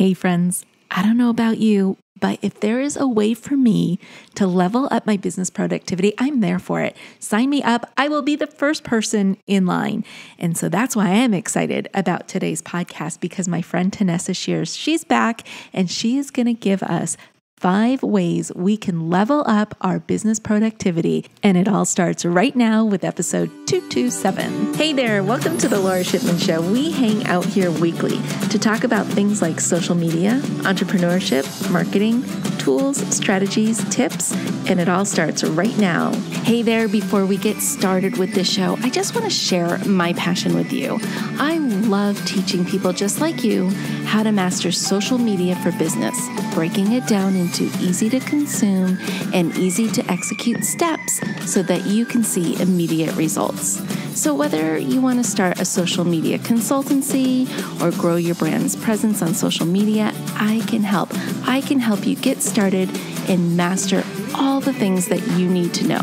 Hey, friends, I don't know about you, but if there is a way for me to level up my business productivity, I'm there for it. Sign me up. I will be the first person in line. And so that's why I am excited about today's podcast because my friend Tanessa Shears, she's back and she is going to give us five ways we can level up our business productivity. And it all starts right now with episode 227. Hey there, welcome to the Laura Shipman Show. We hang out here weekly to talk about things like social media, entrepreneurship, marketing, tools, strategies, tips, and it all starts right now. Hey there, before we get started with this show, I just want to share my passion with you. I love teaching people just like you how to master social media for business, breaking it down into into easy to consume and easy to execute steps so that you can see immediate results. So, whether you want to start a social media consultancy or grow your brand's presence on social media, I can help. I can help you get started and master all the things that you need to know.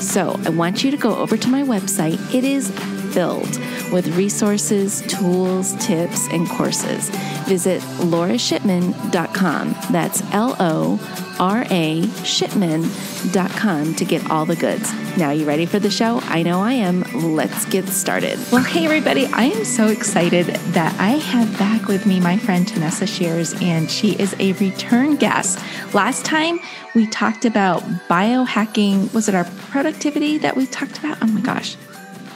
So, I want you to go over to my website. It is filled with resources, tools, tips, and courses. Visit laurashipman.com. That's L O R A shipman.com to get all the goods. Now, you ready for the show? I know I am. Let's get started. Well, hey, everybody. I am so excited that I have back with me my friend Tanessa Shears, and she is a return guest. Last time we talked about biohacking. Was it our productivity that we talked about? Oh my gosh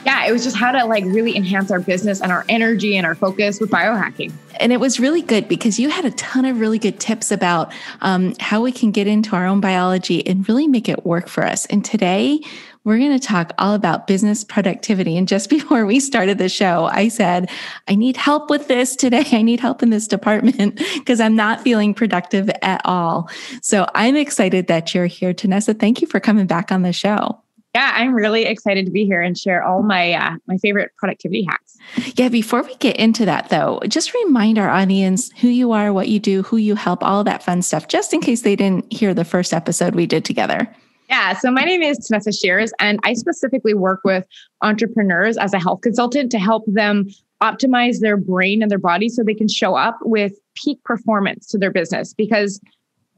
yeah, it was just how to like really enhance our business and our energy and our focus with biohacking. And it was really good because you had a ton of really good tips about um, how we can get into our own biology and really make it work for us. And today, we're going to talk all about business productivity. And just before we started the show, I said, I need help with this today. I need help in this department because I'm not feeling productive at all. So I'm excited that you're here, Tanessa. Thank you for coming back on the show. Yeah, I'm really excited to be here and share all my uh, my favorite productivity hacks. Yeah, before we get into that though, just remind our audience who you are, what you do, who you help, all that fun stuff, just in case they didn't hear the first episode we did together. Yeah, so my name is Tanessa Shears, and I specifically work with entrepreneurs as a health consultant to help them optimize their brain and their body so they can show up with peak performance to their business because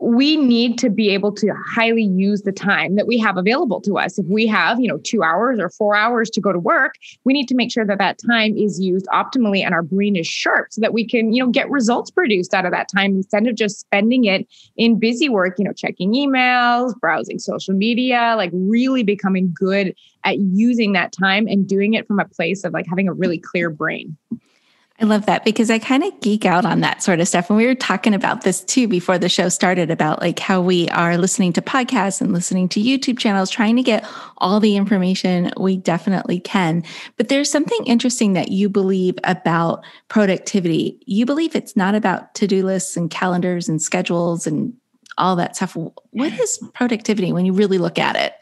we need to be able to highly use the time that we have available to us. If we have, you know, two hours or four hours to go to work, we need to make sure that that time is used optimally and our brain is sharp so that we can, you know, get results produced out of that time instead of just spending it in busy work, you know, checking emails, browsing social media, like really becoming good at using that time and doing it from a place of like having a really clear brain. I love that because I kind of geek out on that sort of stuff. And we were talking about this too before the show started about like how we are listening to podcasts and listening to YouTube channels, trying to get all the information we definitely can. But there's something interesting that you believe about productivity. You believe it's not about to do lists and calendars and schedules and all that stuff. What is productivity when you really look at it?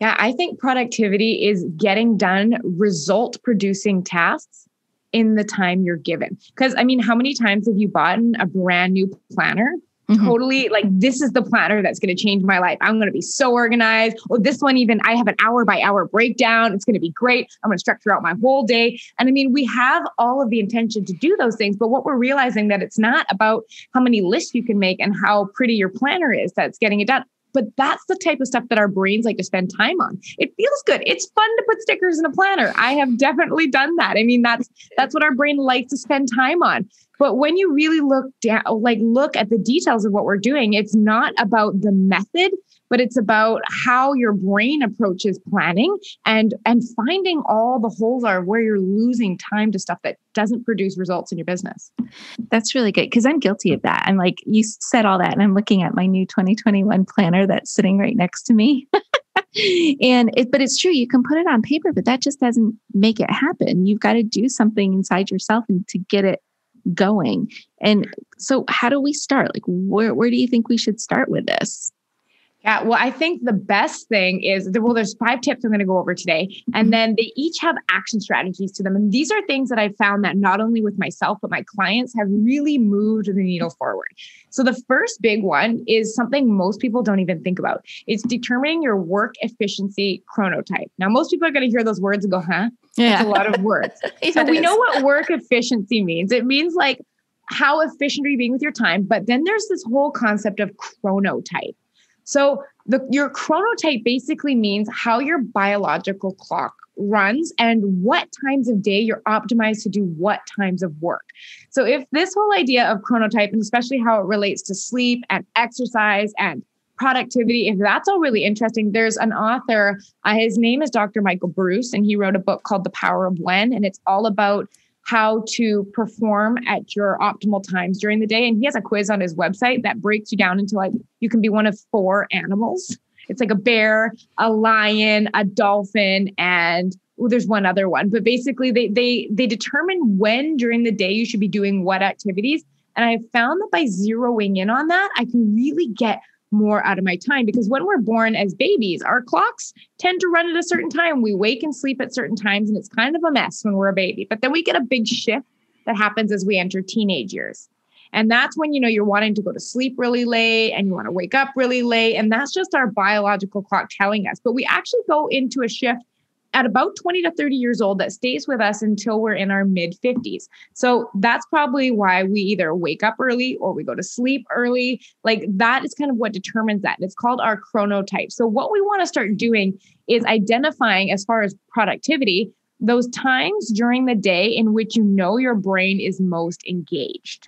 Yeah, I think productivity is getting done result producing tasks in the time you're given. Because I mean, how many times have you bought a brand new planner? Mm-hmm. Totally like this is the planner that's going to change my life. I'm going to be so organized. Oh, this one, even I have an hour by hour breakdown. It's going to be great. I'm going to structure out my whole day. And I mean, we have all of the intention to do those things, but what we're realizing that it's not about how many lists you can make and how pretty your planner is that's getting it done. But that's the type of stuff that our brains like to spend time on. It feels good. It's fun to put stickers in a planner. I have definitely done that. I mean, that's that's what our brain likes to spend time on. But when you really look down, like look at the details of what we're doing, it's not about the method, but it's about how your brain approaches planning and and finding all the holes are where you're losing time to stuff that doesn't produce results in your business. That's really good because I'm guilty of that. I'm like, you said all that, and I'm looking at my new 2021 planner that's sitting right next to me. and it, but it's true, you can put it on paper, but that just doesn't make it happen. You've got to do something inside yourself and to get it going. And so, how do we start? Like, where, where do you think we should start with this? Yeah, well, I think the best thing is well, there's five tips I'm going to go over today. And mm-hmm. then they each have action strategies to them. And these are things that I found that not only with myself, but my clients have really moved the needle forward. So the first big one is something most people don't even think about it's determining your work efficiency chronotype. Now, most people are going to hear those words and go, huh? Yeah. That's a lot of words. yeah, so we is. know what work efficiency means. It means like, how efficient are you being with your time? But then there's this whole concept of chronotype. So the, your chronotype basically means how your biological clock runs and what times of day you're optimized to do what times of work. So if this whole idea of chronotype and especially how it relates to sleep and exercise and productivity, if that's all really interesting, there's an author, uh, his name is Dr. Michael Bruce, and he wrote a book called The Power of When, and it's all about how to perform at your optimal times during the day. And he has a quiz on his website that breaks you down into like, you can be one of four animals. It's like a bear, a lion, a dolphin, and well, there's one other one. But basically, they they they determine when during the day you should be doing what activities. And I found that by zeroing in on that, I can really get more out of my time because when we're born as babies, our clocks tend to run at a certain time. We wake and sleep at certain times, and it's kind of a mess when we're a baby. But then we get a big shift that happens as we enter teenage years. And that's when you know you're wanting to go to sleep really late and you want to wake up really late. And that's just our biological clock telling us. But we actually go into a shift at about 20 to 30 years old that stays with us until we're in our mid 50s. So that's probably why we either wake up early or we go to sleep early. Like that is kind of what determines that. It's called our chronotype. So what we want to start doing is identifying as far as productivity those times during the day in which you know your brain is most engaged.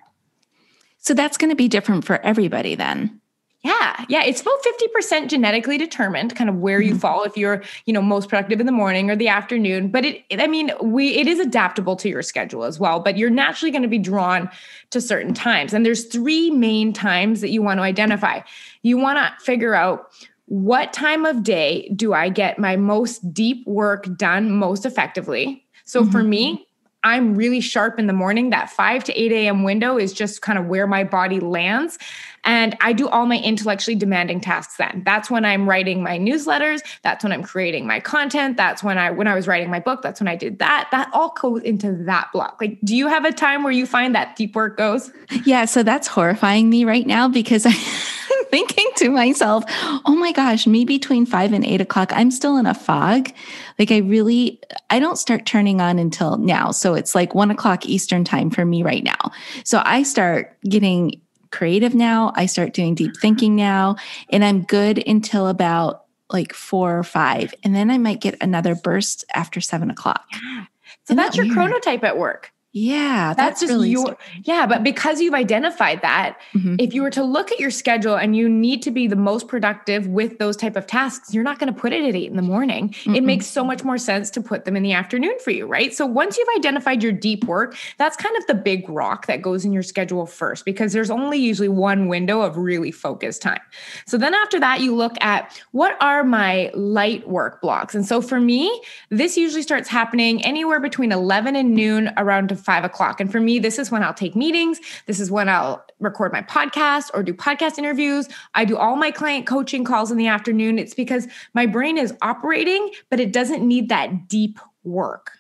So that's going to be different for everybody then. Yeah, yeah, it's about 50% genetically determined kind of where you mm-hmm. fall if you're, you know, most productive in the morning or the afternoon, but it, it I mean, we it is adaptable to your schedule as well, but you're naturally going to be drawn to certain times. And there's three main times that you want to identify. You want to figure out what time of day do I get my most deep work done most effectively? So mm-hmm. for me, I'm really sharp in the morning. That 5 to 8 a.m. window is just kind of where my body lands. And I do all my intellectually demanding tasks then. That's when I'm writing my newsletters. That's when I'm creating my content. That's when I, when I was writing my book, that's when I did that. That all goes into that block. Like, do you have a time where you find that deep work goes? Yeah. So that's horrifying me right now because I, am thinking to myself, oh my gosh, me between five and eight o'clock, I'm still in a fog. Like I really, I don't start turning on until now. So it's like one o'clock Eastern time for me right now. So I start getting creative now. I start doing deep thinking now. And I'm good until about like four or five. And then I might get another burst after seven o'clock. Yeah. So Isn't that's that your weird? chronotype at work. Yeah, that's, that's just really your scary. yeah. But because you've identified that, mm-hmm. if you were to look at your schedule and you need to be the most productive with those type of tasks, you're not going to put it at eight in the morning. mm It makes so much more sense to put them in the afternoon for you, right? So once you've identified your deep work, that's kind of the big rock that goes in your schedule first, because there's only usually one window of really focused time. So then after that, you look at what are my light work blocks, and so for me, this usually starts happening anywhere between eleven and noon, around five o'clock. And for me, this is when I'll take meetings. This is when I'll record my podcast or do podcast interviews. I do all my client coaching calls in the afternoon. It's because my brain is operating, but it doesn't need that deep work.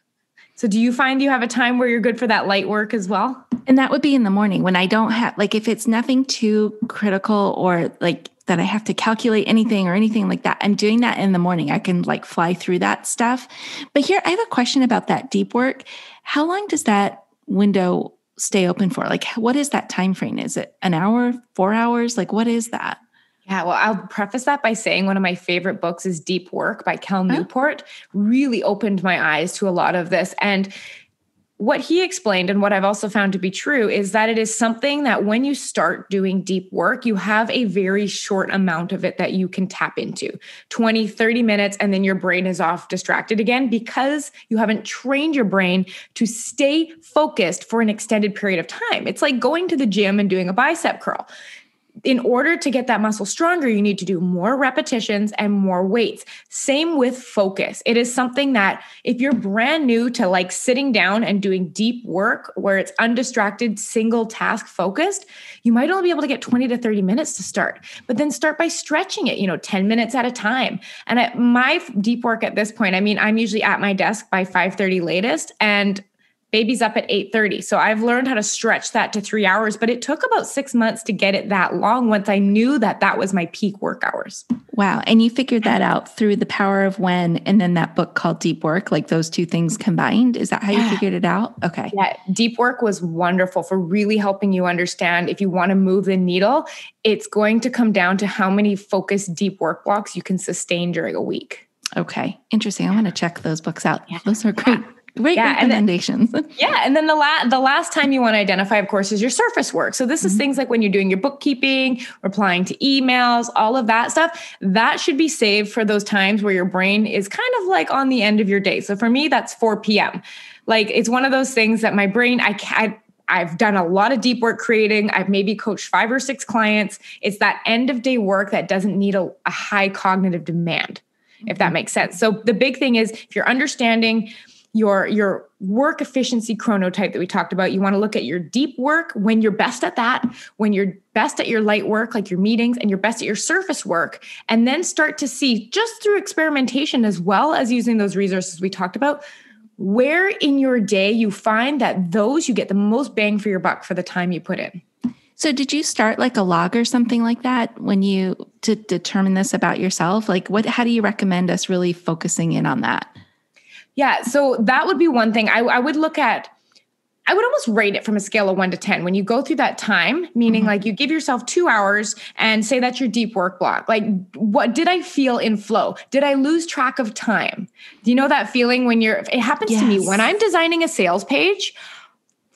So, do you find you have a time where you're good for that light work as well? And that would be in the morning when I don't have, like, if it's nothing too critical or like that I have to calculate anything or anything like that. I'm doing that in the morning. I can like fly through that stuff. But here, I have a question about that deep work. How long does that window stay open for? Like, what is that time frame? Is it an hour, four hours? Like, what is that? Yeah, well, I'll preface that by saying one of my favorite books is Deep Work by Cal Newport. Oh. Really opened my eyes to a lot of this. And what he explained and what I've also found to be true is that it is something that when you start doing deep work, you have a very short amount of it that you can tap into 20, 30 minutes, and then your brain is off distracted again because you haven't trained your brain to stay focused for an extended period of time. It's like going to the gym and doing a bicep curl in order to get that muscle stronger, you need to do more repetitions and more weights. Same with focus. It is something that if you're brand new to like sitting down and doing deep work where it's undistracted, single task focused, you might only be able to get 20 to 30 minutes to start, but then start by stretching it, you know, 10 minutes at a time. And at my deep work at this point, I mean, I'm usually at my desk by 5:30 latest and baby's up at 8.30 so i've learned how to stretch that to three hours but it took about six months to get it that long once i knew that that was my peak work hours wow and you figured that out through the power of when and then that book called deep work like those two things combined is that how you figured it out okay yeah deep work was wonderful for really helping you understand if you want to move the needle it's going to come down to how many focused deep work blocks you can sustain during a week okay interesting i'm going to check those books out yeah. those are great yeah. Great yeah, recommendations. And then, yeah, and then the last the last time you want to identify, of course, is your surface work. So this mm-hmm. is things like when you're doing your bookkeeping, replying to emails, all of that stuff. That should be saved for those times where your brain is kind of like on the end of your day. So for me, that's 4 p.m. Like it's one of those things that my brain I can't. I've done a lot of deep work creating. I've maybe coached five or six clients. It's that end of day work that doesn't need a, a high cognitive demand, mm-hmm. if that mm-hmm. makes sense. So, the big thing is if you're understanding your your work efficiency chronotype that we talked about. You want to look at your deep work when you're best at that, when you're best at your light work like your meetings and you're best at your surface work and then start to see just through experimentation as well as using those resources we talked about where in your day you find that those you get the most bang for your buck for the time you put in. So did you start like a log or something like that when you to determine this about yourself? Like what how do you recommend us really focusing in on that? Yeah. So that would be one thing I, I would look at. I would almost rate it from a scale of one to 10. When you go through that time, meaning mm-hmm. like you give yourself two hours and say that's your deep work block, like what did I feel in flow? Did I lose track of time? Do you know that feeling when you're, it happens yes. to me when I'm designing a sales page,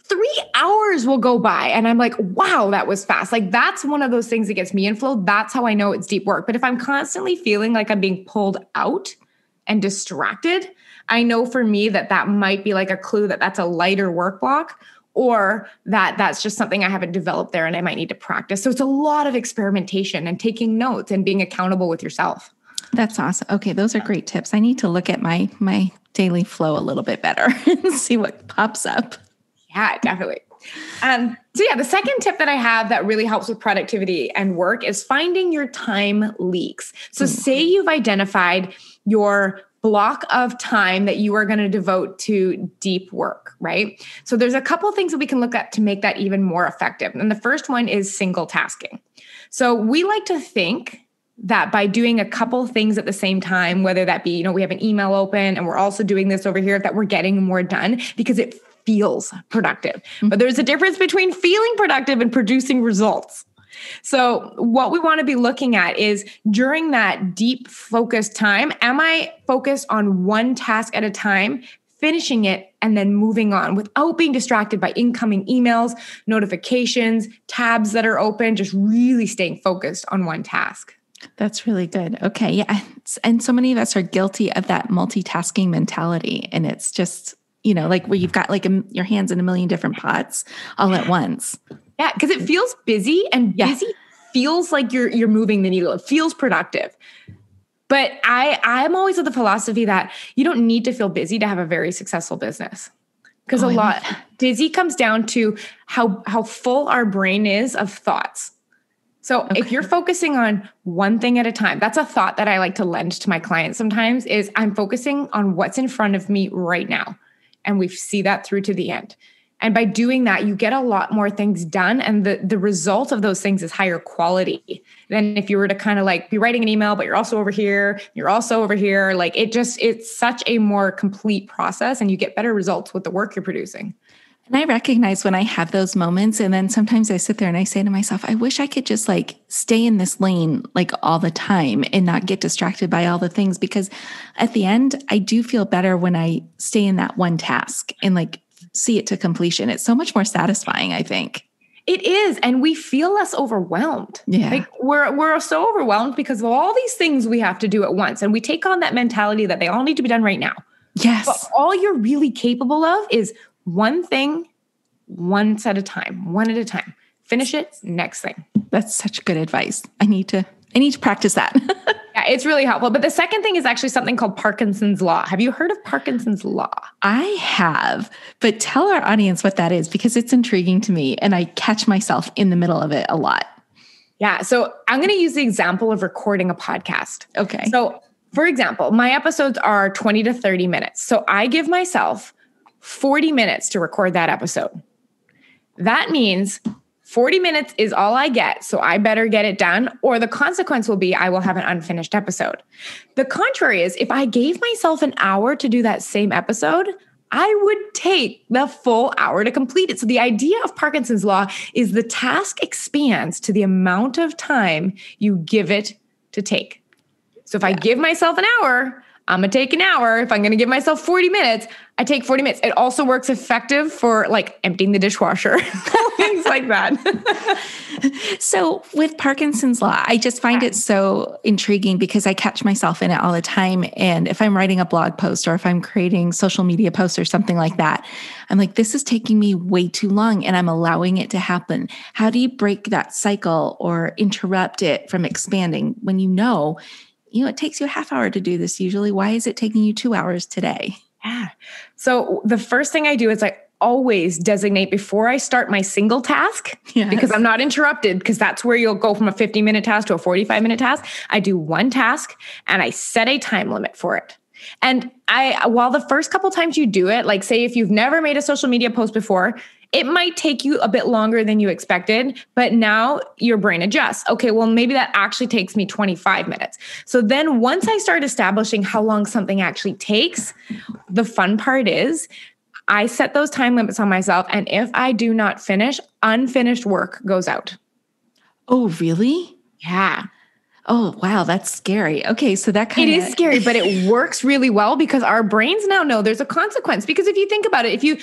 three hours will go by and I'm like, wow, that was fast. Like that's one of those things that gets me in flow. That's how I know it's deep work. But if I'm constantly feeling like I'm being pulled out and distracted, I know for me that that might be like a clue that that's a lighter work block or that that's just something I haven't developed there and I might need to practice. So it's a lot of experimentation and taking notes and being accountable with yourself. That's awesome. Okay, those are great tips. I need to look at my my daily flow a little bit better and see what pops up. Yeah, definitely. Um, so yeah, the second tip that I have that really helps with productivity and work is finding your time leaks. So mm-hmm. say you've identified your block of time that you are going to devote to deep work, right? So there's a couple things that we can look at to make that even more effective. And the first one is single tasking. So we like to think that by doing a couple things at the same time, whether that be, you know, we have an email open and we're also doing this over here, that we're getting more done because it feels productive. Mm-hmm. But there's a difference between feeling productive and producing results. So, what we want to be looking at is during that deep focus time, am I focused on one task at a time, finishing it, and then moving on without being distracted by incoming emails, notifications, tabs that are open, just really staying focused on one task? That's really good. Okay. Yeah. And so many of us are guilty of that multitasking mentality. And it's just, you know, like where you've got like a, your hands in a million different pots all at once. Yeah, because it feels busy and yeah. busy feels like you're you're moving the needle. It feels productive. But I I'm always of the philosophy that you don't need to feel busy to have a very successful business. Because oh, a lot busy comes down to how how full our brain is of thoughts. So okay. if you're focusing on one thing at a time, that's a thought that I like to lend to my clients sometimes is I'm focusing on what's in front of me right now. And we see that through to the end. And by doing that, you get a lot more things done. And the, the result of those things is higher quality than if you were to kind of like be writing an email, but you're also over here, you're also over here. Like it just, it's such a more complete process and you get better results with the work you're producing. And I recognize when I have those moments. And then sometimes I sit there and I say to myself, I wish I could just like stay in this lane like all the time and not get distracted by all the things. Because at the end, I do feel better when I stay in that one task and like see it to completion. It's so much more satisfying, I think. It is, and we feel less overwhelmed. Yeah, like we're we're so overwhelmed because of all these things we have to do at once, and we take on that mentality that they all need to be done right now. Yes, but all you're really capable of is one thing, once at a time, one at a time. Finish it, next thing. That's such good advice. I need to I need to practice that. yeah, it's really helpful. But the second thing is actually something called Parkinson's Law. Have you heard of Parkinson's Law? I have, but tell our audience what that is because it's intriguing to me and I catch myself in the middle of it a lot. Yeah. So I'm going to use the example of recording a podcast. Okay. So, for example, my episodes are 20 to 30 minutes. So I give myself 40 minutes to record that episode. That means 40 minutes is all I get, so I better get it done, or the consequence will be I will have an unfinished episode. The contrary is if I gave myself an hour to do that same episode, I would take the full hour to complete it. So, the idea of Parkinson's Law is the task expands to the amount of time you give it to take. So, if yeah. I give myself an hour, I'm gonna take an hour. If I'm gonna give myself 40 minutes, I take 40 minutes. It also works effective for like emptying the dishwasher, things like that. so with Parkinson's law, I just find it so intriguing because I catch myself in it all the time. And if I'm writing a blog post or if I'm creating social media posts or something like that, I'm like, this is taking me way too long and I'm allowing it to happen. How do you break that cycle or interrupt it from expanding when you know you know, it takes you a half hour to do this usually. Why is it taking you two hours today? Yeah. So the first thing I do is I always designate before I start my single task yes. because I'm not interrupted because that's where you'll go from a 50 minute task to a 45 minute task. I do one task and I set a time limit for it. And I while the first couple times you do it, like say if you've never made a social media post before, it might take you a bit longer than you expected, but now your brain adjusts. Okay, well, maybe that actually takes me 25 minutes. So then once I start establishing how long something actually takes, the fun part is I set those time limits on myself. And if I do not finish, unfinished work goes out. Oh, really? Yeah. Oh, wow, that's scary. Okay, so that kind of It is scary, but it works really well because our brains now know there's a consequence because if you think about it, if you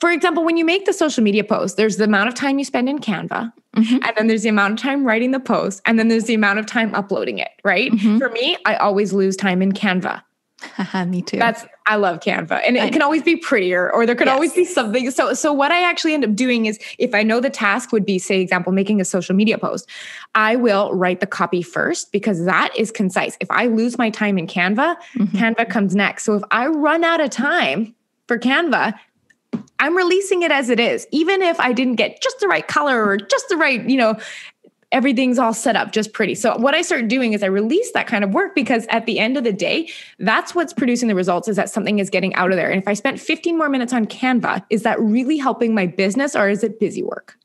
for example, when you make the social media post, there's the amount of time you spend in Canva, mm-hmm. and then there's the amount of time writing the post, and then there's the amount of time uploading it, right? Mm-hmm. For me, I always lose time in Canva. me too. That's I love Canva. And it can always be prettier or there could yes. always be something. So so what I actually end up doing is if I know the task would be say example making a social media post, I will write the copy first because that is concise. If I lose my time in Canva, mm-hmm. Canva comes next. So if I run out of time for Canva, I'm releasing it as it is. Even if I didn't get just the right color or just the right, you know, everything's all set up just pretty. So what I start doing is I release that kind of work because at the end of the day, that's what's producing the results is that something is getting out of there. And if I spent 15 more minutes on Canva, is that really helping my business or is it busy work?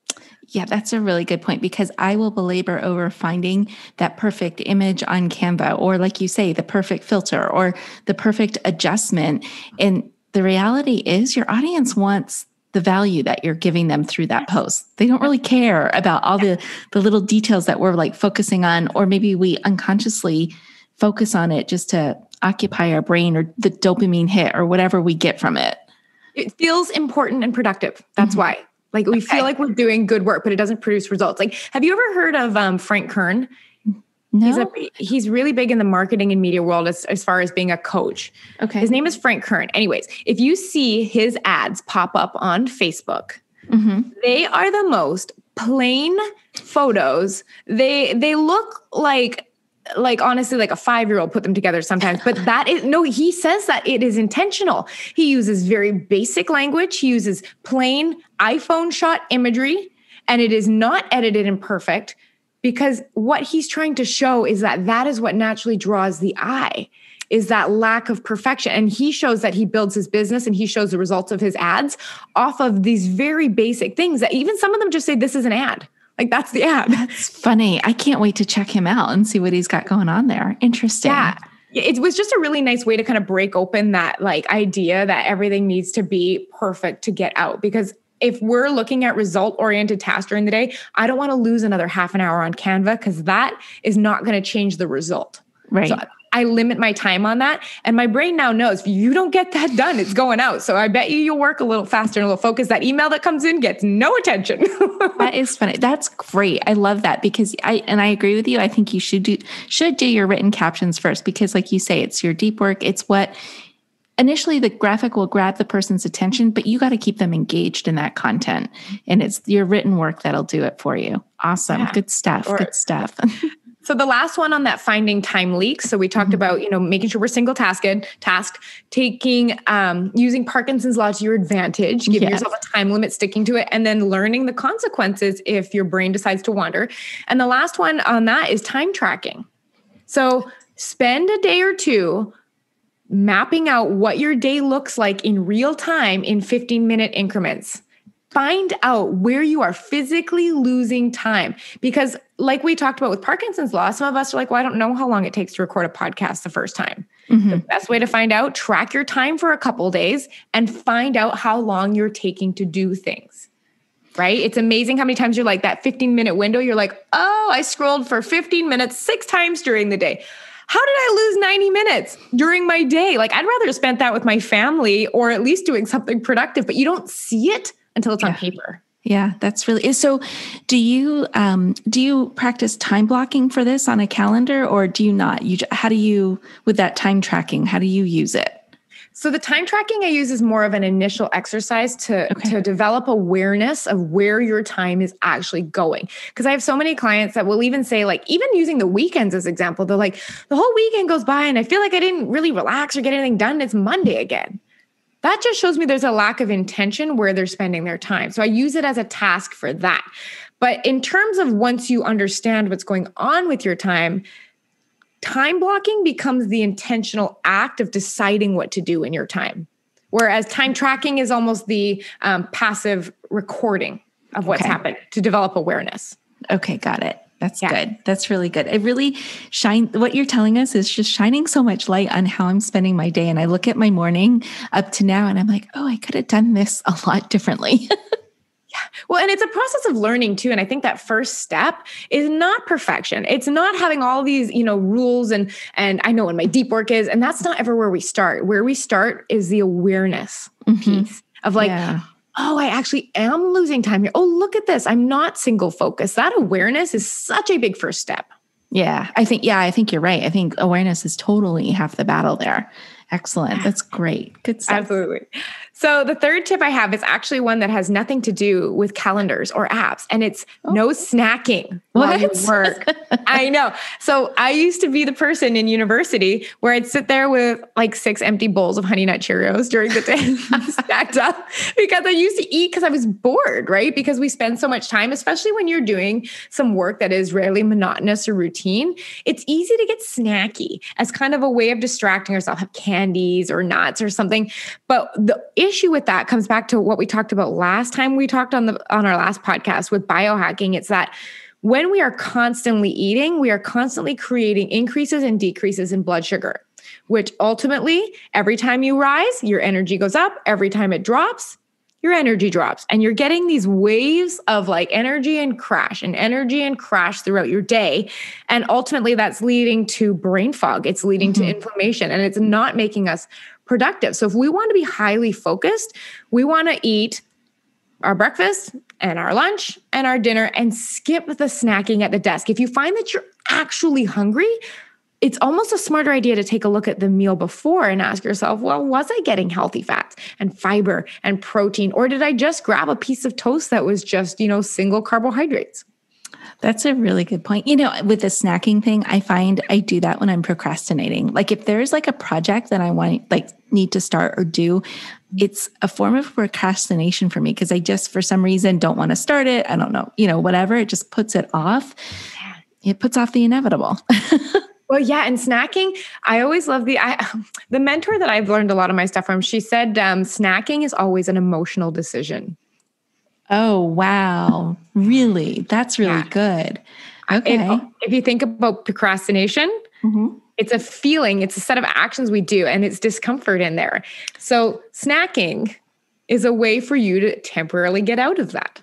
Yeah, that's a really good point because I will belabor over finding that perfect image on Canva or like you say the perfect filter or the perfect adjustment and the reality is your audience wants the value that you're giving them through that post. They don't really care about all the the little details that we're like focusing on or maybe we unconsciously focus on it just to occupy our brain or the dopamine hit or whatever we get from it. It feels important and productive. That's mm-hmm. why. Like we okay. feel like we're doing good work, but it doesn't produce results. Like, have you ever heard of um, Frank Kern? No. He's, a, he's really big in the marketing and media world as, as far as being a coach. Okay. His name is Frank Kern. Anyways, if you see his ads pop up on Facebook, mm-hmm. they are the most plain photos. They they look like like honestly like a five year old put them together sometimes but that is no he says that it is intentional he uses very basic language he uses plain iphone shot imagery and it is not edited and perfect because what he's trying to show is that that is what naturally draws the eye is that lack of perfection and he shows that he builds his business and he shows the results of his ads off of these very basic things that even some of them just say this is an ad like that's the ad that's funny i can't wait to check him out and see what he's got going on there interesting yeah it was just a really nice way to kind of break open that like idea that everything needs to be perfect to get out because if we're looking at result oriented tasks during the day, I don't want to lose another half an hour on Canva because that is not going to change the result. Right. So I limit my time on that. And my brain now knows if you don't get that done, it's going out. So I bet you you'll work a little faster and a little focus. That email that comes in gets no attention. that is funny. That's great. I love that because I and I agree with you. I think you should do should do your written captions first because like you say, it's your deep work. It's what initially the graphic will grab the person's attention, but you got to keep them engaged in that content. Mm-hmm. And it's your written work that'll do it for you. Awesome. Yeah. Good stuff. Or, Good stuff. so the last one on that finding time leaks. So we talked mm-hmm. about, you know, making sure we're single tasked, task taking, um, using Parkinson's law to your advantage, giving yes. yourself a time limit, sticking to it, and then learning the consequences if your brain decides to wander. And the last one on that is time tracking. So spend a day or two mapping out what your day looks like in real time in 15 minute increments. Find out where you are physically losing time. Because, like we talked about with Parkinson's law, some of us are like, well, I don't know how long it takes to record a podcast the first time. Mm-hmm. The best way to find out, track your time for a couple days and find out how long you're taking to do things right? It's amazing how many times you're like that 15 minute window, you're like, oh, I scrolled for 15 minutes six times during the day how did I lose 90 minutes during my day? Like, I'd rather spend that with my family or at least doing something productive, but you don't see it until it's yeah. on paper. Yeah, that's really so. Do you um, do you practice time blocking for this on a calendar, or do you not? You how do you with that time tracking? How do you use it? So the time tracking I use is more of an initial exercise to okay. to develop awareness of where your time is actually going. Because I have so many clients that will even say like even using the weekends as example, they're like the whole weekend goes by and I feel like I didn't really relax or get anything done. It's Monday again. That just shows me there's a lack of intention where they're spending their time. So I use it as a task for that. But in terms of once you understand what's going on with your time, Time blocking becomes the intentional act of deciding what to do in your time, whereas time tracking is almost the um, passive recording of what's okay. happened to develop awareness. Okay, got it. That's yeah. good. That's really good. It really shine what you're telling us is just shining so much light on how I'm spending my day. And I look at my morning up to now and I'm like, oh, I could have done this a lot differently. Well, and it's a process of learning too. And I think that first step is not perfection. It's not having all these, you know, rules and and I know what my deep work is. And that's not ever where we start. Where we start is the awareness mm-hmm. piece of like, yeah. oh, I actually am losing time here. Oh, look at this. I'm not single focused. That awareness is such a big first step. Yeah. I think, yeah, I think you're right. I think awareness is totally half the battle there. Excellent. That's great. Good stuff. Absolutely. So, the third tip I have is actually one that has nothing to do with calendars or apps, and it's oh. no snacking what? while you work. I know. So, I used to be the person in university where I'd sit there with like six empty bowls of Honey Nut Cheerios during the day, stacked up, because I used to eat because I was bored, right? Because we spend so much time, especially when you're doing some work that is rarely monotonous or routine, it's easy to get snacky as kind of a way of distracting yourself. Have candy candies or nuts or something. But the issue with that comes back to what we talked about last time we talked on the on our last podcast with biohacking. It's that when we are constantly eating, we are constantly creating increases and decreases in blood sugar, which ultimately, every time you rise, your energy goes up. Every time it drops, your energy drops and you're getting these waves of like energy and crash and energy and crash throughout your day and ultimately that's leading to brain fog it's leading mm-hmm. to inflammation and it's not making us productive so if we want to be highly focused we want to eat our breakfast and our lunch and our dinner and skip the snacking at the desk if you find that you're actually hungry it's almost a smarter idea to take a look at the meal before and ask yourself, well, was I getting healthy fats and fiber and protein? Or did I just grab a piece of toast that was just, you know, single carbohydrates? That's a really good point. You know, with the snacking thing, I find I do that when I'm procrastinating. Like if there's like a project that I want like need to start or do, it's a form of procrastination for me because I just for some reason don't want to start it. I don't know, you know, whatever, it just puts it off. It puts off the inevitable. Well, yeah, and snacking. I always love the I, the mentor that I've learned a lot of my stuff from. She said um, snacking is always an emotional decision. Oh wow! Really? That's really yeah. good. Okay. It, if you think about procrastination, mm-hmm. it's a feeling. It's a set of actions we do, and it's discomfort in there. So snacking is a way for you to temporarily get out of that.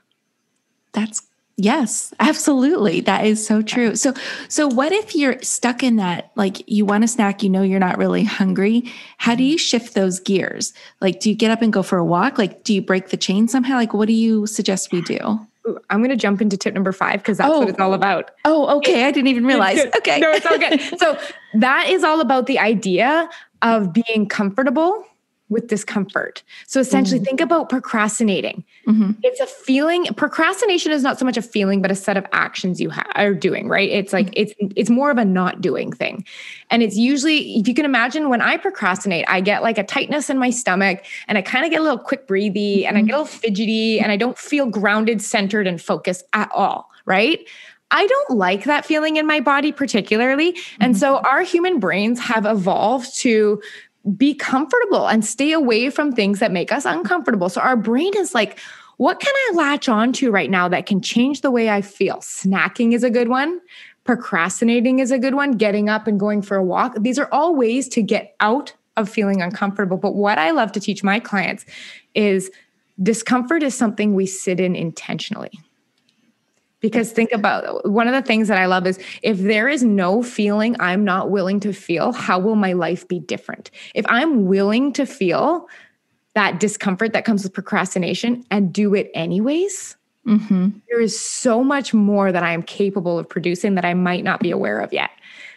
That's Yes, absolutely. That is so true. So so what if you're stuck in that like you want a snack, you know you're not really hungry? How do you shift those gears? Like do you get up and go for a walk? Like do you break the chain somehow? Like what do you suggest we do? I'm going to jump into tip number five because that's oh. what it's all oh. about. Oh, okay. I didn't even realize. Okay. no, it's all good. So that is all about the idea of being comfortable with discomfort. So essentially, mm. think about procrastinating. Mm-hmm. It's a feeling. Procrastination is not so much a feeling, but a set of actions you ha- are doing, right? It's like mm-hmm. it's it's more of a not doing thing, and it's usually if you can imagine when I procrastinate, I get like a tightness in my stomach, and I kind of get a little quick breathy, mm-hmm. and I mm-hmm. get a little fidgety, and I don't feel grounded, centered, and focused at all, right? I don't like that feeling in my body particularly, mm-hmm. and so our human brains have evolved to be comfortable and stay away from things that make us uncomfortable. So our brain is like what can I latch on to right now that can change the way I feel? Snacking is a good one. Procrastinating is a good one. Getting up and going for a walk. These are all ways to get out of feeling uncomfortable. But what I love to teach my clients is discomfort is something we sit in intentionally. Because think about one of the things that I love is if there is no feeling I'm not willing to feel, how will my life be different? If I'm willing to feel that discomfort that comes with procrastination and do it anyways, mm-hmm. there is so much more that I am capable of producing that I might not be aware of yet.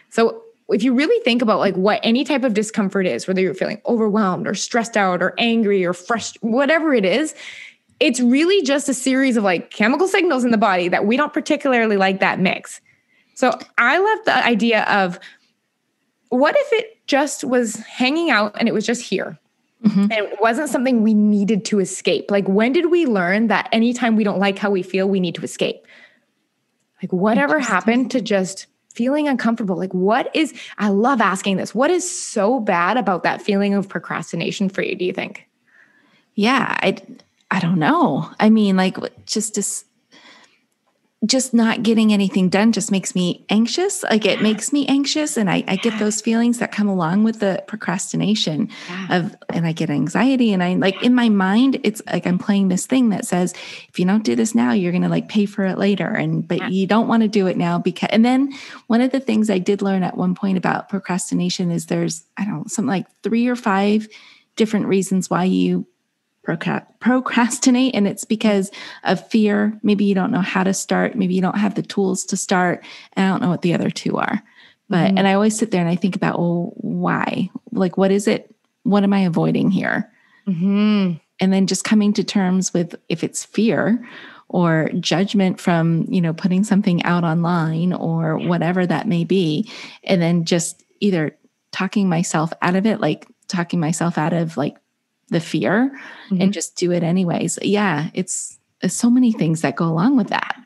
So if you really think about like what any type of discomfort is, whether you're feeling overwhelmed or stressed out or angry or frustrated, whatever it is, it's really just a series of like chemical signals in the body that we don't particularly like that mix. So I love the idea of what if it just was hanging out and it was just here? Mm-hmm. And it wasn't something we needed to escape. Like, when did we learn that anytime we don't like how we feel, we need to escape? Like, whatever happened to just feeling uncomfortable? Like, what is, I love asking this, what is so bad about that feeling of procrastination for you, do you think? Yeah, I, I don't know. I mean, like, just, this just not getting anything done just makes me anxious. Like it makes me anxious, and I, I get those feelings that come along with the procrastination yeah. of, and I get anxiety, and I like in my mind, it's like I'm playing this thing that says, if you don't do this now, you're gonna like pay for it later, and but you don't want to do it now because. And then one of the things I did learn at one point about procrastination is there's I don't know, something like three or five different reasons why you procrastinate and it's because of fear maybe you don't know how to start maybe you don't have the tools to start and i don't know what the other two are but mm-hmm. and i always sit there and i think about well why like what is it what am i avoiding here mm-hmm. and then just coming to terms with if it's fear or judgment from you know putting something out online or yeah. whatever that may be and then just either talking myself out of it like talking myself out of like the fear mm-hmm. and just do it anyways. Yeah, it's, it's so many things that go along with that.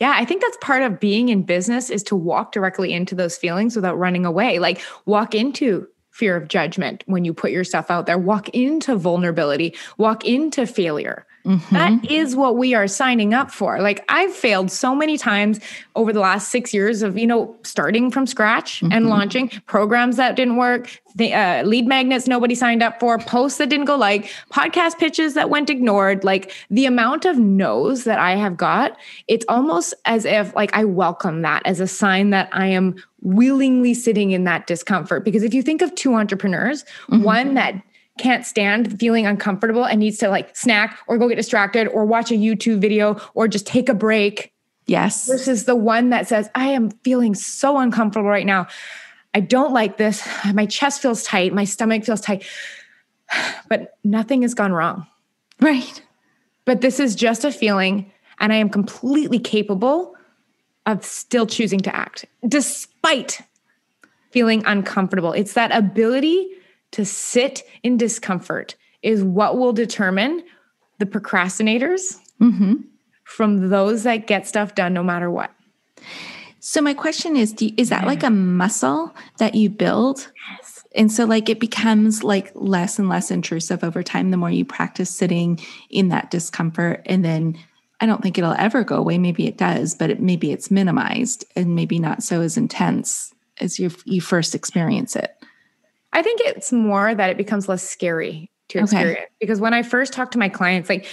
Yeah, I think that's part of being in business is to walk directly into those feelings without running away. Like walk into fear of judgment when you put yourself out there, walk into vulnerability, walk into failure. Mm-hmm. That is what we are signing up for. Like I've failed so many times over the last six years of you know starting from scratch mm-hmm. and launching programs that didn't work, the, uh, lead magnets nobody signed up for, posts that didn't go like, podcast pitches that went ignored. Like the amount of no's that I have got, it's almost as if like I welcome that as a sign that I am willingly sitting in that discomfort. Because if you think of two entrepreneurs, mm-hmm. one that can't stand feeling uncomfortable and needs to like snack or go get distracted or watch a YouTube video or just take a break. Yes. Versus the one that says, I am feeling so uncomfortable right now. I don't like this. My chest feels tight. My stomach feels tight. But nothing has gone wrong. Right. But this is just a feeling. And I am completely capable of still choosing to act despite feeling uncomfortable. It's that ability to sit in discomfort is what will determine the procrastinators mm-hmm. from those that get stuff done no matter what. So my question is, you, is that like a muscle that you build? Yes. And so like it becomes like less and less intrusive over time the more you practice sitting in that discomfort and then I don't think it'll ever go away. Maybe it does, but it, maybe it's minimized and maybe not so as intense as you you first experience it. I think it's more that it becomes less scary to experience okay. because when I first talk to my clients, like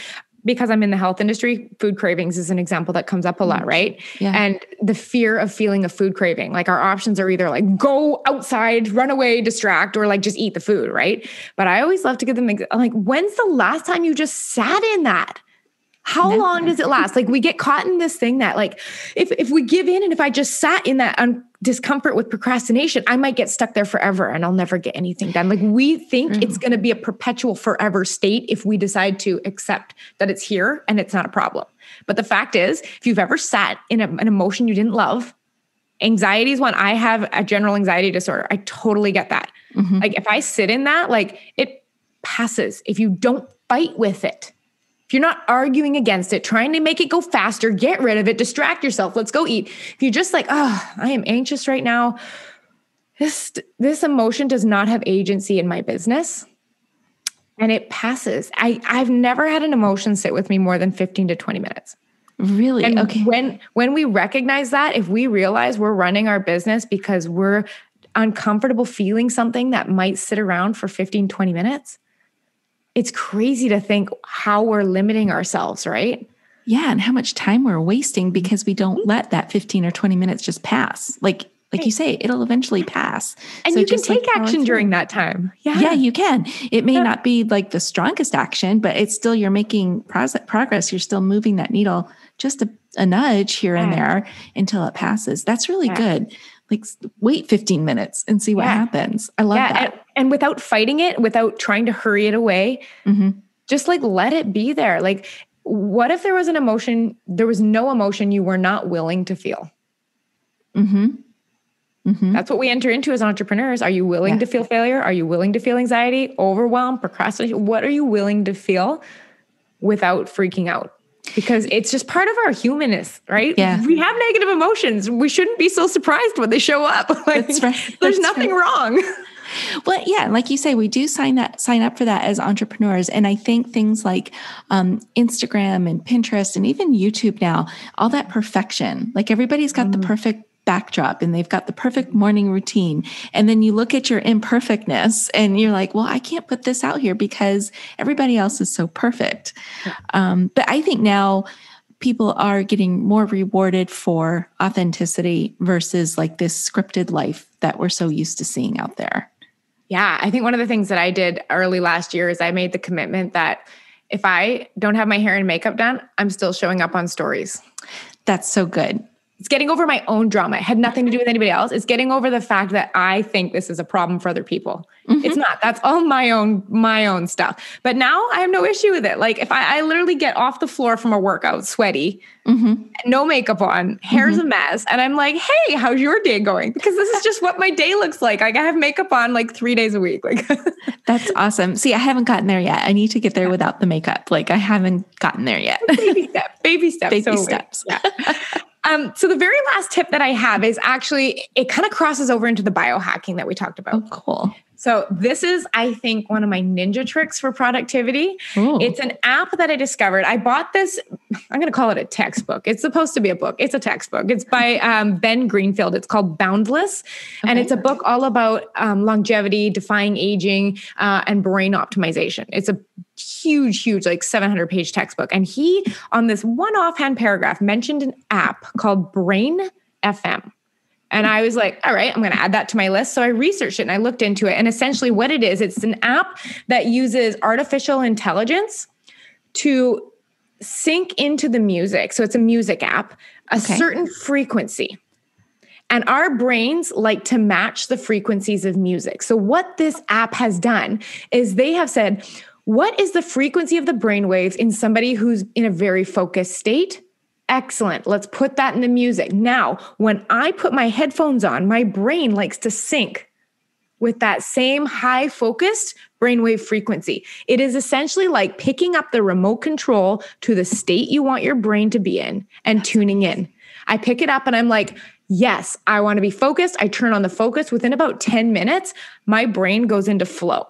because I'm in the health industry, food cravings is an example that comes up a lot, mm. right? Yeah. And the fear of feeling a food craving. Like our options are either like go outside, run away, distract, or like just eat the food, right? But I always love to give them, like, when's the last time you just sat in that? How Never. long does it last? Like we get caught in this thing that like if if we give in and if I just sat in that un- discomfort with procrastination, I might get stuck there forever and I'll never get anything done. Like we think mm. it's mm-hmm. going to be a perpetual forever state if we decide to accept that it's here and it's not a problem. But the fact is, if you've ever sat in a, an emotion you didn't love, anxiety is one. I have a general anxiety disorder. I totally get that. Mm-hmm. Like if I sit in that, like it passes. If you don't fight with it, if you're not arguing against it, trying to make it go faster, get rid of it, distract yourself, let's go eat. If you're just like, oh, I am anxious right now, this, this emotion does not have agency in my business and it passes. I, I've never had an emotion sit with me more than 15 to 20 minutes. Really? And okay. When when we recognize that, if we realize we're running our business because we're uncomfortable feeling something that might sit around for 15, 20 minutes, it's crazy to think how we're limiting ourselves, right? Yeah, and how much time we're wasting mm-hmm. because we don't let that 15 or 20 minutes just pass. Like like you say, it'll eventually pass. And so you can take like action during that time. Yeah. Yeah, you can. It may not be like the strongest action, but it's still you're making progress. You're still moving that needle just a, a nudge here yeah. and there until it passes. That's really yeah. good like wait 15 minutes and see what yeah. happens. I love yeah, that. And, and, without fighting it, without trying to hurry it away, mm-hmm. just like let it be there. Like, what if there was an emotion, there was no emotion you were not willing to feel? Mm-hmm. Mm-hmm. That's what we enter into as entrepreneurs. Are you willing yeah. to feel failure? Are you willing to feel anxiety, overwhelm, procrastination? What are you willing to feel without freaking out? because it's just part of our humanness, right? Yeah. We have negative emotions. We shouldn't be so surprised when they show up. like, That's right. That's there's nothing right. wrong. Well, yeah, like you say, we do sign that sign up for that as entrepreneurs, and I think things like um, Instagram and Pinterest and even YouTube now, all that perfection. Like everybody's got mm. the perfect backdrop and they've got the perfect morning routine. And then you look at your imperfectness and you're like, well, I can't put this out here because everybody else is so perfect. Um, but I think now people are getting more rewarded for authenticity versus like this scripted life that we're so used to seeing out there. Yeah. I think one of the things that I did early last year is I made the commitment that if I don't have my hair and makeup done, I'm still showing up on stories. That's so good. It's getting over my own drama. It had nothing to do with anybody else. It's getting over the fact that I think this is a problem for other people. Mm-hmm. It's not. That's all my own my own stuff. But now I have no issue with it. Like if I, I literally get off the floor from a workout sweaty, mm-hmm. no makeup on, hair's mm-hmm. a mess, and I'm like, hey, how's your day going? Because this is just what my day looks like. Like I have makeup on like three days a week. Like that's awesome. See, I haven't gotten there yet. I need to get there without the makeup. Like I haven't gotten there yet. baby steps. baby steps. baby so steps. Yeah. Um, so the very last tip that I have is actually it kind of crosses over into the biohacking that we talked about. Oh, cool. So this is, I think, one of my ninja tricks for productivity. Ooh. It's an app that I discovered. I bought this. I'm going to call it a textbook. It's supposed to be a book. It's a textbook. It's by um, Ben Greenfield. It's called Boundless, okay. and it's a book all about um, longevity, defying aging, uh, and brain optimization. It's a huge, huge, like 700 page textbook. And he, on this one offhand paragraph, mentioned an app called Brain FM. And I was like, all right, I'm going to add that to my list. So I researched it and I looked into it. And essentially, what it is, it's an app that uses artificial intelligence to sync into the music. So it's a music app, a okay. certain frequency. And our brains like to match the frequencies of music. So, what this app has done is they have said, what is the frequency of the brain waves in somebody who's in a very focused state? Excellent. Let's put that in the music. Now, when I put my headphones on, my brain likes to sync with that same high focused brainwave frequency. It is essentially like picking up the remote control to the state you want your brain to be in and tuning in. I pick it up and I'm like, yes, I want to be focused. I turn on the focus. Within about 10 minutes, my brain goes into flow.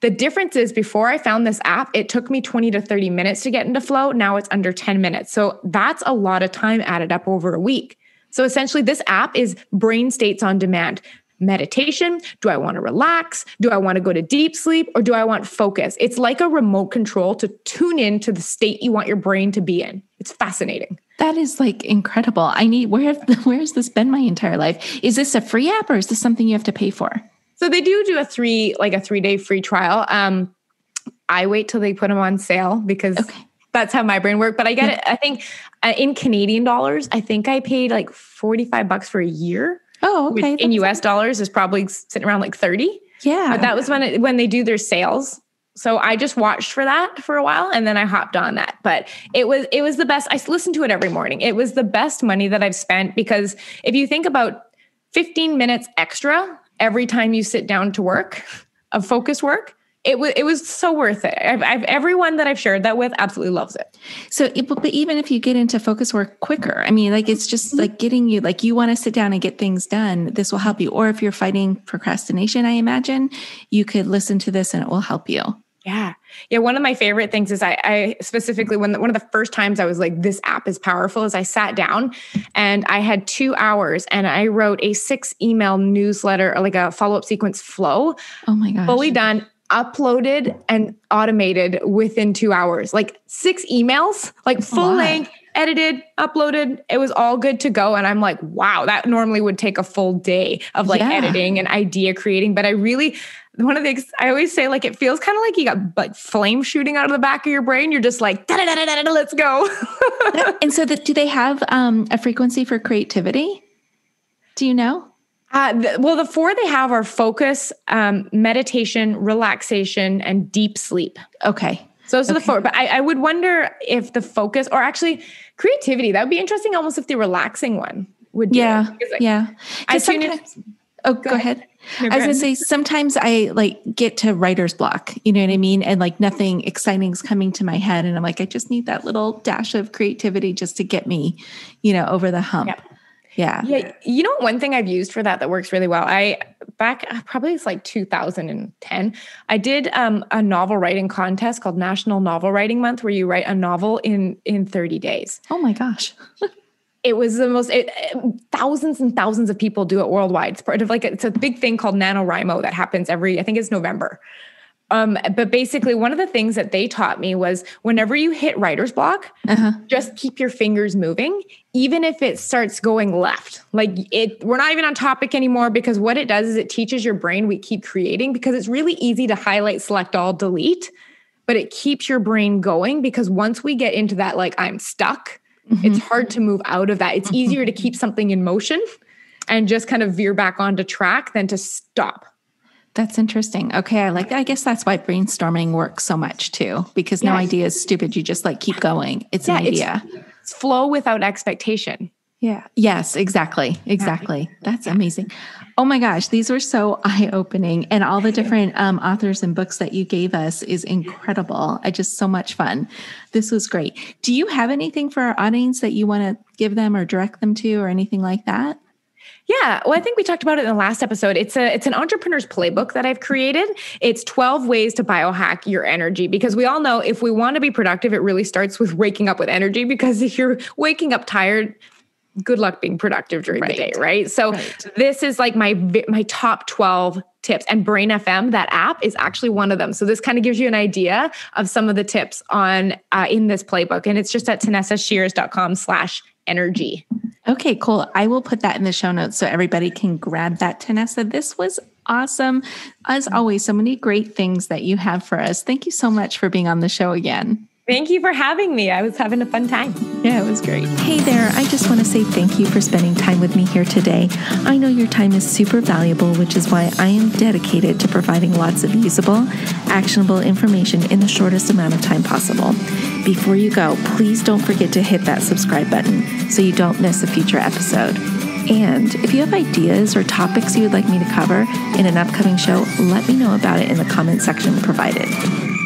The difference is before I found this app, it took me 20 to 30 minutes to get into flow. Now it's under 10 minutes. So that's a lot of time added up over a week. So essentially, this app is brain states on demand meditation? Do I want to relax? Do I want to go to deep sleep? Or do I want focus? It's like a remote control to tune in to the state you want your brain to be in. It's fascinating. That is like incredible. I need where where's this been my entire life? Is this a free app or is this something you have to pay for? So they do do a three, like a three day free trial. Um, I wait till they put them on sale because okay. that's how my brain works. But I get hmm. it. I think uh, in Canadian dollars, I think I paid like 45 bucks for a year. Oh, okay. in US dollars is probably sitting around like 30. Yeah. But that was when it, when they do their sales. So I just watched for that for a while and then I hopped on that. But it was it was the best. I listened to it every morning. It was the best money that I've spent because if you think about 15 minutes extra every time you sit down to work of focus work it was it was so worth it. I've, I've, everyone that I've shared that with absolutely loves it. So, it, but even if you get into focus work quicker, I mean, like it's just mm-hmm. like getting you like you want to sit down and get things done. This will help you. Or if you're fighting procrastination, I imagine you could listen to this and it will help you. Yeah. Yeah. One of my favorite things is I, I specifically, when one of the first times I was like, this app is powerful, is I sat down and I had two hours and I wrote a six email newsletter, or like a follow up sequence flow. Oh my god! Fully done, uploaded and automated within two hours. Like six emails, like full length edited, uploaded. It was all good to go. And I'm like, wow, that normally would take a full day of like yeah. editing and idea creating. But I really, one of the, I always say like, it feels kind of like you got like flame shooting out of the back of your brain. You're just like, da da da da da, let's go. and so, the, do they have um, a frequency for creativity? Do you know? Uh, the, well, the four they have are focus, um, meditation, relaxation, and deep sleep. Okay. So those okay. are the four. But I, I would wonder if the focus or actually creativity, that would be interesting almost if the relaxing one would Yeah. Like, yeah. I tune in. Oh, go, go ahead. ahead. No, I was gonna say sometimes I like get to writer's block, you know what I mean? And like nothing exciting is coming to my head. And I'm like, I just need that little dash of creativity just to get me, you know, over the hump. Yep. Yeah. Yeah. You know, one thing I've used for that that works really well. I back uh, probably it's like 2010. I did um, a novel writing contest called National Novel Writing Month, where you write a novel in in 30 days. Oh my gosh. it was the most it, thousands and thousands of people do it worldwide. It's part of like it's a big thing called NaNoWriMo that happens every I think it's November. Um, but basically, one of the things that they taught me was whenever you hit writer's block, uh-huh. just keep your fingers moving, even if it starts going left. Like it, we're not even on topic anymore because what it does is it teaches your brain we keep creating because it's really easy to highlight, select all, delete, but it keeps your brain going because once we get into that, like I'm stuck, mm-hmm. it's hard to move out of that. It's mm-hmm. easier to keep something in motion and just kind of veer back onto track than to stop. That's interesting. Okay, I like. I guess that's why brainstorming works so much too, because yeah. no idea is stupid. You just like keep going. It's yeah, an idea. It's, it's flow without expectation. Yeah. Yes, exactly. Exactly. That's amazing. Oh my gosh, these were so eye opening. And all the different um, authors and books that you gave us is incredible. I just so much fun. This was great. Do you have anything for our audience that you want to give them or direct them to or anything like that? Yeah, well, I think we talked about it in the last episode. It's a it's an entrepreneur's playbook that I've created. It's 12 ways to biohack your energy because we all know if we want to be productive, it really starts with waking up with energy because if you're waking up tired, good luck being productive during right. the day, right? So right. this is like my my top 12 tips and Brain FM that app is actually one of them. So this kind of gives you an idea of some of the tips on uh, in this playbook and it's just at tanessashears.com slash energy. Okay, cool. I will put that in the show notes so everybody can grab that. Tanessa, this was awesome. As always, so many great things that you have for us. Thank you so much for being on the show again. Thank you for having me. I was having a fun time. Yeah, it was great. Hey there. I just want to say thank you for spending time with me here today. I know your time is super valuable, which is why I am dedicated to providing lots of usable, actionable information in the shortest amount of time possible. Before you go, please don't forget to hit that subscribe button so you don't miss a future episode. And if you have ideas or topics you would like me to cover in an upcoming show, let me know about it in the comment section provided.